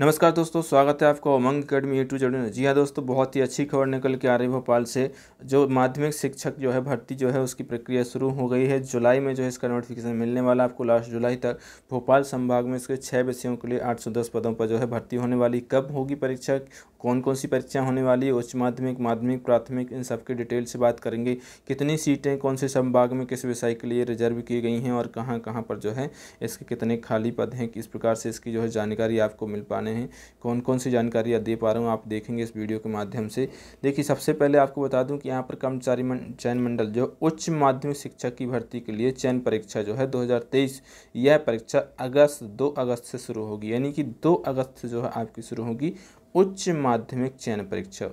नमस्कार दोस्तों स्वागत है आपका उमंग अकेडमी यूट्यूब चैनल जी हाँ दोस्तों बहुत ही अच्छी खबर निकल के आ रही है भोपाल से जो माध्यमिक शिक्षक जो है भर्ती जो है उसकी प्रक्रिया शुरू हो गई है जुलाई में जो है इसका नोटिफिकेशन मिलने वाला आपको लास्ट जुलाई तक भोपाल संभाग में इसके छः विषयों के लिए आठ पदों पर जो है भर्ती होने वाली कब होगी परीक्षा कौन कौन सी परीक्षा होने वाली है उच्च माध्यमिक माध्यमिक प्राथमिक इन सब डिटेल से बात करेंगे कितनी सीटें कौन से संभाग में किस विषय के लिए रिजर्व की गई हैं और कहाँ कहाँ पर जो है इसके कितने खाली पद हैं किस प्रकार से इसकी जो है जानकारी आपको मिल पाने हैं कौन कौन सी जानकारी दे पा रहा हूँ आप देखेंगे इस वीडियो के माध्यम से देखिए सबसे पहले आपको बता दूँ कि यहाँ पर कर्मचारी चयन मंडल जो उच्च माध्यमिक शिक्षा की भर्ती के लिए चयन परीक्षा जो है दो यह परीक्षा अगस्त दो अगस्त से शुरू होगी यानी कि दो अगस्त से जो है आपकी शुरू होगी उच्च माध्यमिक चयन परीक्षा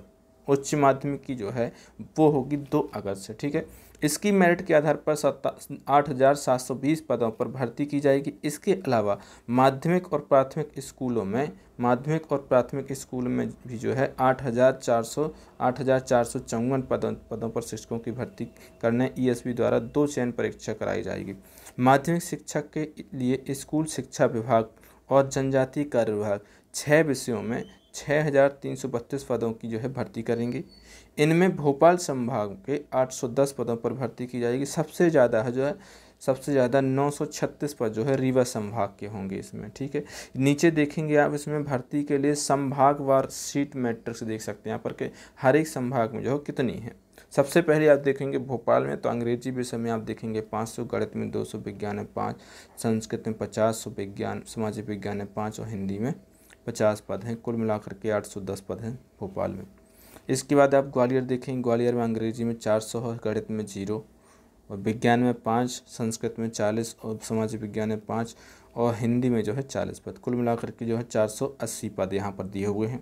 उच्च माध्यमिक की जो है वो होगी दो अगस्त से ठीक है इसकी मेरिट के आधार पर सत्ता आठ हज़ार सात सौ बीस पदों पर भर्ती की जाएगी इसके अलावा माध्यमिक और प्राथमिक स्कूलों में माध्यमिक और प्राथमिक स्कूल में भी जो है आठ हज़ार चार सौ आठ हज़ार चार सौ चौवन पदों पदों पर शिक्षकों की भर्ती करने ई e द्वारा दो चयन परीक्षा कराई जाएगी माध्यमिक शिक्षा के लिए स्कूल शिक्षा विभाग और जनजातीय कार्य विभाग छः विषयों में छः हज़ार तीन सौ बत्तीस पदों की जो है भर्ती करेंगी इनमें भोपाल संभाग के आठ सौ दस पदों पर भर्ती की जाएगी सबसे ज़्यादा है जो है सबसे ज़्यादा 936 पद जो है रीवा संभाग के होंगे इसमें ठीक है नीचे देखेंगे आप इसमें भर्ती के लिए संभागवार सीट मैट्रिक्स देख सकते हैं यहाँ पर के हर एक संभाग में जो है कितनी है सबसे पहले आप देखेंगे भोपाल में तो अंग्रेजी विषय में आप देखेंगे 500 गणित में 200 विज्ञान है पाँच संस्कृत में सौ विज्ञान सामाजिक विज्ञान है पाँच और हिंदी में पचास पद हैं कुल मिलाकर के आठ सौ दस पद हैं भोपाल में इसके बाद आप ग्वालियर देखें ग्वालियर में अंग्रेजी में चार सौ है गणित में जीरो और विज्ञान में पाँच संस्कृत में चालीस और समाज विज्ञान में पाँच और हिंदी में जो है चालीस पद कुल मिलाकर के जो है चार सौ अस्सी पद यहाँ पर दिए हुए हैं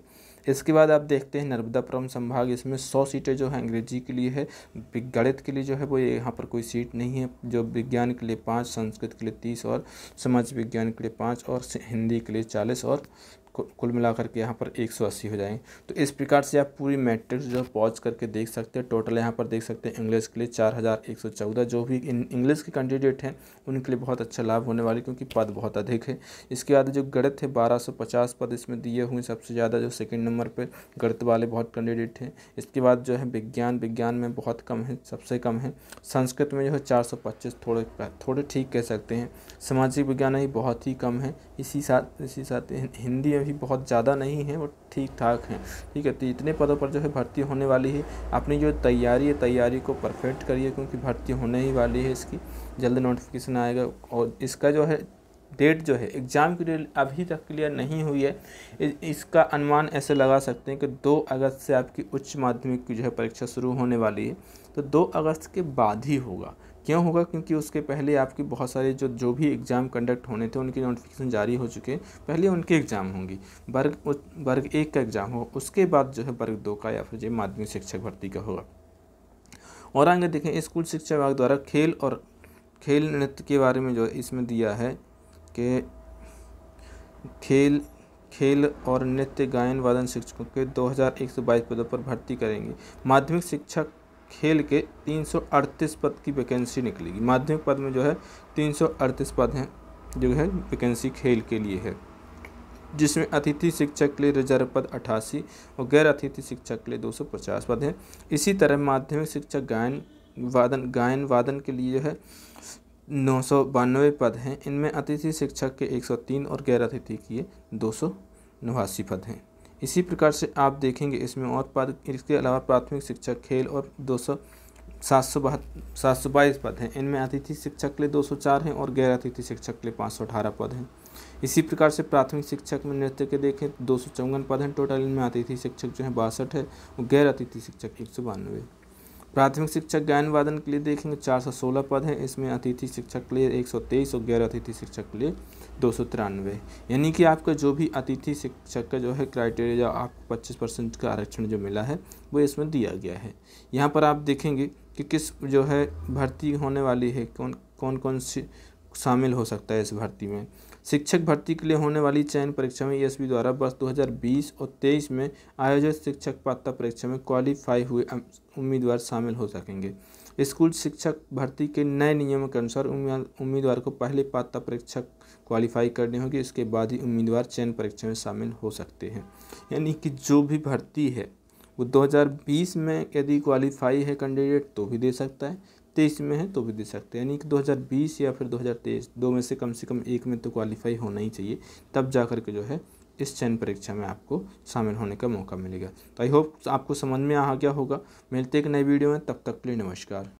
इसके बाद आप देखते हैं नर्मदापुरम संभाग इसमें सौ सीटें जो है अंग्रेजी के लिए है गणित के लिए जो है वो यहाँ पर कोई सीट नहीं है जो विज्ञान के लिए पाँच संस्कृत के लिए तीस और समाज विज्ञान के लिए पाँच और हिंदी के लिए चालीस और कुल मिलाकर के यहाँ पर 180 हो जाएंगे तो इस प्रकार से आप पूरी मैट्रिक्स जो पॉज करके देख सकते हैं टोटल यहाँ पर देख सकते हैं इंग्लिश के लिए चार जो भी इंग्लिश के कैंडिडेट हैं उनके लिए बहुत अच्छा लाभ होने वाले क्योंकि पद बहुत अधिक है इसके बाद जो गणित है 1250 पद इसमें दिए हुए सबसे ज़्यादा जो सेकेंड नंबर पर गणित वाले बहुत कैंडिडेट हैं इसके बाद जो है विज्ञान विज्ञान में बहुत कम है सबसे कम है संस्कृत में जो है चार थोड़े थोड़े ठीक कह सकते हैं सामाजिक विज्ञान ही बहुत ही कम है इसी साथ इसी साथ हिंदी भी बहुत ज़्यादा नहीं है वो ठीक ठाक हैं ठीक है तो इतने पदों पर जो है भर्ती होने वाली है अपनी जो तैयारी है तैयारी को परफेक्ट करिए क्योंकि भर्ती होने ही वाली है इसकी जल्द नोटिफिकेशन आएगा और इसका जो है डेट जो है एग्ज़ाम की डेट अभी तक क्लियर नहीं हुई है इसका अनुमान ऐसे लगा सकते हैं कि दो अगस्त से आपकी उच्च माध्यमिक की जो है परीक्षा शुरू होने वाली है तो दो अगस्त के बाद ही होगा क्यों होगा क्योंकि उसके पहले आपकी बहुत सारे जो जो भी एग्ज़ाम कंडक्ट होने थे उनकी नोटिफिकेशन जारी हो चुके पहले उनके एग्ज़ाम होंगी वर्ग वर्ग एक का एग्ज़ाम हो उसके बाद जो है वर्ग दो का या फिर जो माध्यमिक शिक्षक भर्ती का होगा और आगे देखें स्कूल शिक्षा विभाग द्वारा खेल और खेल नृत्य के बारे में जो इसमें दिया है कि खेल खेल और नृत्य गायन वादन शिक्षकों के 2122 पदों पर भर्ती करेंगे माध्यमिक शिक्षक खेल के 338 पद की वैकेंसी निकलेगी माध्यमिक पद में जो है 338 पद हैं जो है वैकेंसी खेल के लिए है जिसमें अतिथि शिक्षक के लिए रिजर्व पद अठासी और गैर अतिथि शिक्षक के लिए 250 पद हैं इसी तरह माध्यमिक शिक्षक गायन वादन गायन वादन के लिए जो है नौ सौ बानवे पद हैं इनमें अतिथि शिक्षक के तीन और गैर अतिथि के दो सौ नवासी पद हैं इसी प्रकार से आप देखेंगे इसमें और पद इसके अलावा प्राथमिक शिक्षा खेल और दो सौ सात सौ बहत्तर सात सौ बाईस पद हैं इनमें अतिथि शिक्षक के लिए दो सौ चार हैं और गैर अतिथि शिक्षक के लिए पाँच सौ अठारह पद हैं इसी प्रकार से प्राथमिक शिक्षक में नृत्य के देखें दो सौ चौवन पद हैं टोटल इनमें अतिथि शिक्षक जो हैं बासठ है और गैर अतिथि शिक्षक एक सौ बानवे प्राथमिक शिक्षक गायन वादन के लिए देखेंगे 416 पद हैं इसमें अतिथि शिक्षक के लिए 123 और गैर अतिथि शिक्षक के लिए दो सौ तिरानवे यानी कि आपका जो भी अतिथि शिक्षक का जो है क्राइटेरिया आपको 25 परसेंट का आरक्षण जो मिला है वो इसमें दिया गया है यहाँ पर आप देखेंगे कि किस जो है भर्ती होने वाली है कौन कौन कौन सी शामिल हो सकता है इस भर्ती में शिक्षक भर्ती के लिए होने वाली चयन परीक्षा में ई द्वारा वर्ष 2020 और 23 में आयोजित शिक्षक पात्रता परीक्षा में क्वालिफाई हुए उम्मीदवार शामिल हो सकेंगे स्कूल शिक्षक भर्ती के नए नियमों के अनुसार उम्मीदवार को पहले पात्रता परीक्षा क्वालिफाई करनी होगी इसके बाद ही उम्मीदवार चयन परीक्षा में शामिल हो सकते हैं यानी कि जो भी भर्ती है वो 2020 में यदि क्वालिफाई है कैंडिडेट तो भी दे सकता है तेईस में है तो भी दे सकते हैं यानी कि 2020 या फिर 2023 दो में से कम से कम एक में तो क्वालिफाई होना ही चाहिए तब जा कर के जो है इस चयन परीक्षा में आपको शामिल होने का मौका मिलेगा तो आई होप आपको समझ में आ गया होगा मिलते एक नए वीडियो में तब तक के लिए नमस्कार